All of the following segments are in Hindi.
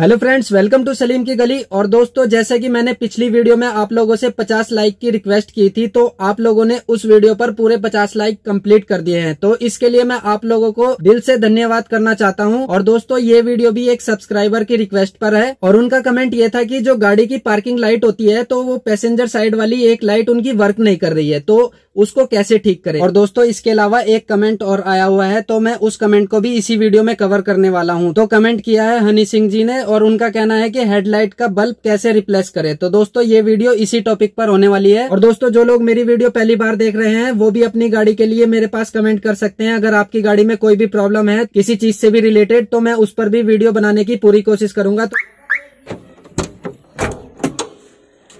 hello friends welcome to Salim की गली और दोस्तों जैसे कि मैंने पिछली वीडियो में आप लोगों से 50 लाइक की रिक्वेस्ट की थी तो आप लोगों ने उस वीडियो पर पूरे 50 लाइक कंप्लीट कर दिए हैं तो इसके लिए मैं आप लोगों को दिल से धन्यवाद करना चाहता हूं और दोस्तों ये वीडियो भी एक सब्सक्राइबर की रिक्वेस्ट पर है और उनका कमेंट ये था की जो गाड़ी की पार्किंग लाइट होती है तो वो पैसेंजर साइड वाली एक लाइट उनकी वर्क नहीं कर रही है तो उसको कैसे ठीक करें और दोस्तों इसके अलावा एक कमेंट और आया हुआ है तो मैं उस कमेंट को भी इसी वीडियो में कवर करने वाला हूँ तो कमेंट किया है हनी सिंह जी ने और उनका कहना है कि हेडलाइट का बल्ब कैसे रिप्लेस करे तो दोस्तों ये वीडियो इसी टॉपिक पर होने वाली है और दोस्तों जो लोग मेरी वीडियो पहली बार देख रहे हैं वो भी अपनी गाड़ी के लिए मेरे पास कमेंट कर सकते हैं अगर आपकी गाड़ी में कोई भी प्रॉब्लम है किसी चीज से भी रिलेटेड तो मैं उस पर भी वीडियो बनाने की पूरी कोशिश करूंगा तो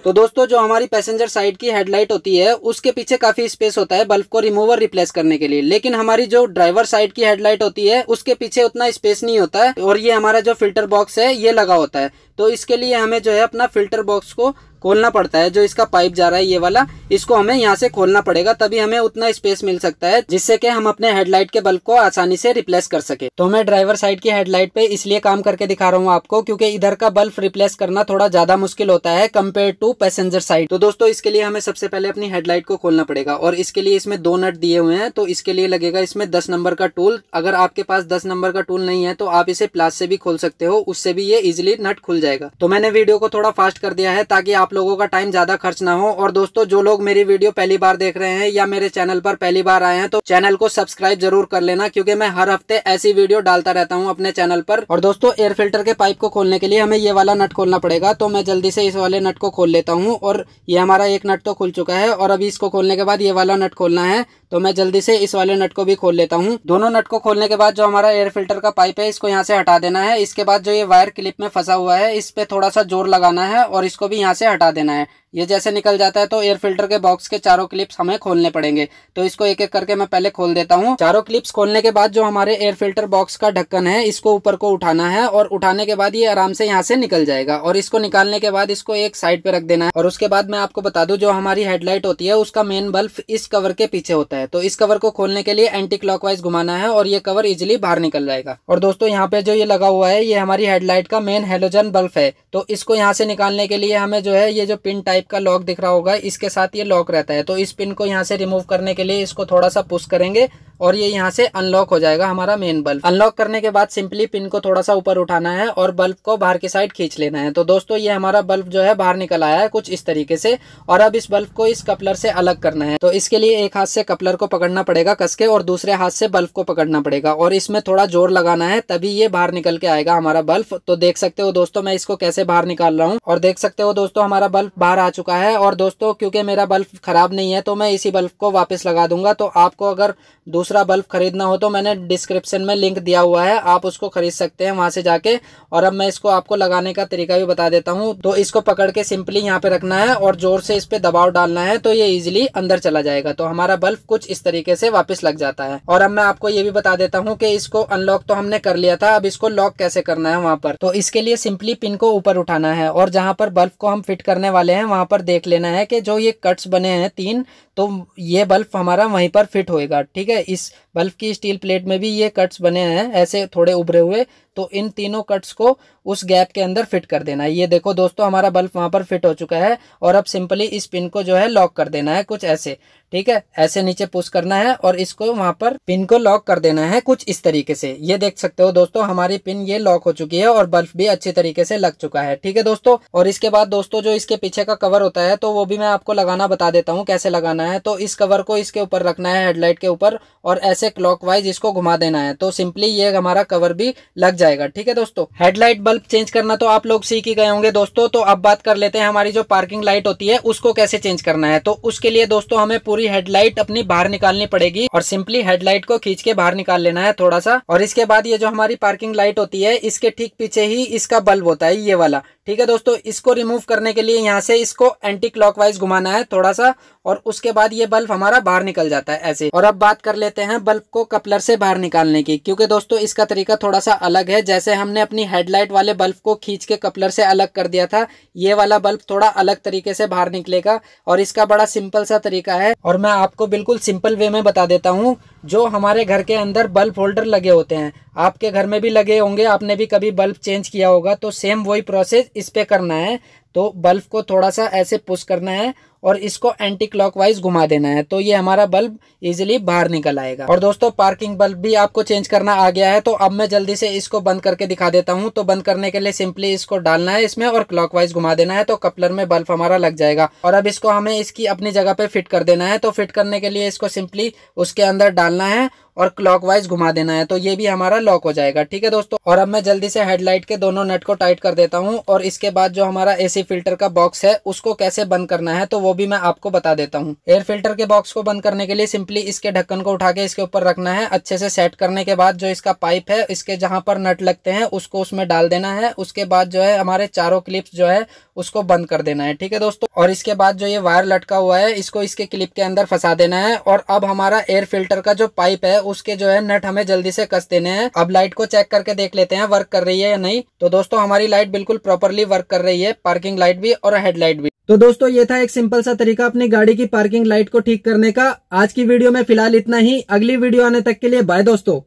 तो दोस्तों जो हमारी पैसेंजर साइड की हेडलाइट होती है उसके पीछे काफी स्पेस होता है बल्ब को रिमूवर रिप्लेस करने के लिए लेकिन हमारी जो ड्राइवर साइड की हेडलाइट होती है उसके पीछे उतना स्पेस नहीं होता है और ये हमारा जो फिल्टर बॉक्स है ये लगा होता है तो इसके लिए हमें जो है अपना फिल्टर बॉक्स को खोलना पड़ता है जो इसका पाइप जा रहा है ये वाला इसको हमें यहाँ से खोलना पड़ेगा तभी हमें उतना स्पेस मिल सकता है जिससे कि हम अपने हेडलाइट के बल्ब को आसानी से रिप्लेस कर सके तो मैं ड्राइवर साइड की हेडलाइट पे इसलिए काम करके दिखा रहा हूँ आपको क्योंकि इधर का बल्ब रिप्लेस करना थोड़ा ज्यादा मुश्किल होता है कम्पेयर टू पैसेंजर साइड तो दोस्तों इसके लिए हमें सबसे पहले अपनी हेडलाइट को खोलना पड़ेगा और इसके लिए इसमें दो नट दिए हुए हैं तो इसके लिए लगेगा इसमें दस नंबर का टूल अगर आपके पास दस नंबर का टूल नहीं है तो आप इसे प्लास से भी खोल सकते हो उससे भी ये इजिली नट खुल जाएगा तो मैंने वीडियो को थोड़ा फास्ट कर दिया है ताकि आप लोगों का टाइम ज़्यादा खर्च ना हो और दोस्तों जो लोग मेरी वीडियो पहली बार देख रहे हैं या मेरे चैनल पर पहली बार आए हैं तो चैनल को सब्सक्राइब जरूर कर लेना क्योंकि मैं हर हफ्ते ऐसी वीडियो डालता रहता हूँ अपने चैनल पर और दोस्तों एयर फिल्टर के पाइप को खोलने के लिए हमें ये वाला नट खोलना पड़ेगा तो मैं जल्दी से इस वाले नट को खोल लेता हूँ और ये हमारा एक नट तो खुल चुका है और अभी इसको खोलने के बाद ये वाला नट खोलना है तो मैं जल्दी से इस वाले नट को भी खोल लेता हूँ दोनों नट को खोलने के बाद जो हमारा एयर फिल्टर का पाइप है इसको यहाँ से हटा देना है इसके बाद जो ये वायर क्लिप में फंसा हुआ है इस पे थोड़ा सा जोर लगाना है और इसको भी यहाँ से हटा देना है ये जैसे निकल जाता है तो एयर फिल्टर के बॉक्स के चारों क्लिप्स हमें खोलने पड़ेंगे तो इसको एक एक करके मैं पहले खोल देता हूँ चारों क्लिप्स खोलने के बाद जो हमारे एयर फिल्टर बॉक्स का ढक्कन है इसको ऊपर को उठाना है और उठाने के बाद ये आराम से यहाँ से निकल जाएगा और इसको निकालने के बाद इसको एक साइड पे रख देना है और उसके बाद मैं आपको बता दू जो हमारी हेडलाइट होती है उसका मेन बल्ब इस कवर के पीछे होता है तो इस कवर को खोलने के लिए एंटी क्लॉक घुमाना है और ये कवर इजिली बाहर निकल जाएगा और दोस्तों यहाँ पे जो ये लगा हुआ है ये हमारी हेडलाइट का मेन हेलोजन बल्ब है तो इसको यहाँ से निकालने के लिए हमें जो है ये जो पिन टाइप टाइप का लॉक दिख रहा होगा इसके साथ ये लॉक रहता है तो इस पिन को यहाँ से रिमूव करने के लिए इसको थोड़ा सा पुश करेंगे और ये यहाँ से अनलॉक हो जाएगा हमारा मेन बल्ब अनलॉक करने के बाद सिंपली पिन को थोड़ा सा ऊपर उठाना है और बल्ब को बाहर की साइड खींच लेना है तो दोस्तों ये हमारा बल्ब जो है बाहर निकल आया है कुछ इस तरीके से और अब इस बल्ब को इस कपलर से अलग करना है तो इसके लिए एक हाथ से कपलर को पकड़ना पड़ेगा कसके और दूसरे हाथ से बल्ब को पकड़ना पड़ेगा और इसमें थोड़ा जोर लगाना है तभी ये बाहर निकल के आएगा हमारा बल्ब तो देख सकते हो दोस्तों मैं इसको कैसे बाहर निकाल रहा हूँ और देख सकते हो दोस्तों हमारा बल्ब बाहर आ चुका है और दोस्तों क्योंकि मेरा बल्ब खराब नहीं है तो मैं इसी बल्ब को वापस लगा दूंगा तो आपको अगर दूसरा बल्ब खरीदना हो तो मैंने डिस्क्रिप्शन में लिंक दिया हुआ है आप उसको खरीद सकते हैं वहाँ से जाके और अब मैं इसको आपको लगाने का तरीका भी बता देता हूँ तो इसको पकड़ के सिंपली यहाँ पे रखना है और जोर से इस पर दबाव डालना है तो ये इजिली अंदर चला जाएगा तो हमारा बल्ब कुछ इस तरीके से वापिस लग जाता है और अब मैं आपको ये भी बता देता हूँ कि इसको अनलॉक तो हमने कर लिया था अब इसको लॉक कैसे करना है वहाँ पर तो इसके लिए सिंपली पिन को ऊपर उठाना है और जहाँ पर बल्ब को हम फिट करने वाले हैं वहाँ पर देख लेना है कि जो ये कट्स बने हैं तीन तो ये बल्ब हमारा वहीं पर फिट होएगा ठीक है इस बल्ब की स्टील प्लेट में भी ये कट्स बने हैं ऐसे थोड़े उभरे हुए तो इन तीनों कट्स को उस गैप के अंदर फिट कर देना है ये देखो दोस्तों हमारा बल्ब वहां पर फिट हो चुका है और अब सिंपली इस पिन को जो है लॉक कर देना है कुछ ऐसे ठीक है ऐसे नीचे पुश करना है और इसको वहां पर पिन को लॉक कर देना है कुछ इस तरीके से ये देख सकते हो दोस्तों हमारी पिन ये लॉक हो चुकी है और बल्ब भी अच्छे तरीके से लग चुका है ठीक है दोस्तों और इसके बाद दोस्तों जो इसके पीछे का कवर होता है तो वो भी मैं आपको लगाना बता देता हूँ कैसे लगाना है तो इस कवर को इसके ऊपर रखना है हेडलाइट के ऊपर और ऐसे क्लॉक इसको घुमा देना है तो सिंपली ये हमारा कवर भी लग जाए जाएगा ठीक है दोस्तों हेडलाइट बल्ब चेंज करना तो आप लोग सीख ही गए होंगे दोस्तों तो अब बात कर लेते हैं हमारी जो पार्किंग लाइट होती है उसको कैसे चेंज करना है तो उसके लिए दोस्तों हमें पूरी हेडलाइट अपनी बाहर निकालनी पड़ेगी और सिंपली हेडलाइट को खींच के बाहर निकाल लेना है थोड़ा सा और इसके बाद ये जो हमारी पार्किंग लाइट होती है इसके ठीक पीछे ही इसका बल्ब होता है ये वाला ठीक है दोस्तों इसको रिमूव करने के लिए यहाँ से इसको एंटी क्लॉकवाइज घुमाना है थोड़ा सा और उसके बाद ये बल्ब हमारा बाहर निकल जाता है ऐसे और अब बात कर लेते हैं बल्ब को कपलर से बाहर निकालने की क्योंकि दोस्तों इसका तरीका थोड़ा सा अलग है जैसे हमने अपनी हेडलाइट वाले बल्ब को खींच के कपलर से अलग कर दिया था ये वाला बल्ब थोड़ा अलग तरीके से बाहर निकलेगा और इसका बड़ा सिंपल सा तरीका है और मैं आपको बिल्कुल सिंपल वे में बता देता हूँ जो हमारे घर के अंदर बल्ब होल्डर लगे होते हैं आपके घर में भी लगे होंगे आपने भी कभी बल्ब चेंज किया होगा तो सेम वही प्रोसेस इस पर करना है तो बल्ब को थोड़ा सा ऐसे पुश करना है और इसको एंटी क्लॉकवाइज घुमा देना है तो ये हमारा बल्ब इजीली बाहर निकल आएगा और दोस्तों पार्किंग बल्ब भी आपको चेंज करना आ गया है तो अब मैं जल्दी से इसको बंद करके दिखा देता हूँ तो बंद करने के लिए सिंपली इसको डालना है इसमें और क्लॉकवाइज घुमा देना है तो कपलर में बल्ब हमारा लग जाएगा और अब इसको हमें इसकी अपनी जगह पे फिट कर देना है तो फिट करने के लिए इसको सिंपली उसके अंदर डालना है और क्लॉकवाइज घुमा देना है तो ये भी हमारा लॉक हो जाएगा ठीक है दोस्तों और अब मैं जल्दी से हेडलाइट के दोनों नट को टाइट कर देता हूँ और इसके बाद जो हमारा एसी फिल्टर का बॉक्स है उसको कैसे बंद करना है तो वो भी मैं आपको बता देता हूँ एयर फिल्टर के बॉक्स को बंद करने के लिए सिंपली इसके ढक्कन को उठा के इसके ऊपर रखना है अच्छे से सेट करने के बाद जो इसका पाइप है इसके जहाँ पर नट लगते हैं उसको उसमें डाल देना है उसके बाद जो है हमारे चारों क्लिप्स जो है उसको बंद कर देना है ठीक है दोस्तों और इसके बाद जो ये वायर लटका हुआ है इसको इसके क्लिप के अंदर फंसा देना है और अब हमारा एयर फिल्टर का जो पाइप है उसके जो है नट हमें जल्दी से कस देने हैं अब लाइट को चेक करके देख लेते हैं वर्क कर रही है या नहीं तो दोस्तों हमारी लाइट बिल्कुल प्रॉपरली वर्क कर रही है पार्किंग पार्किंग लाइट भी और हेडलाइट भी तो दोस्तों ये था एक सिंपल सा तरीका अपनी गाड़ी की पार्किंग लाइट को ठीक करने का आज की वीडियो में फिलहाल इतना ही अगली वीडियो आने तक के लिए बाय दोस्तों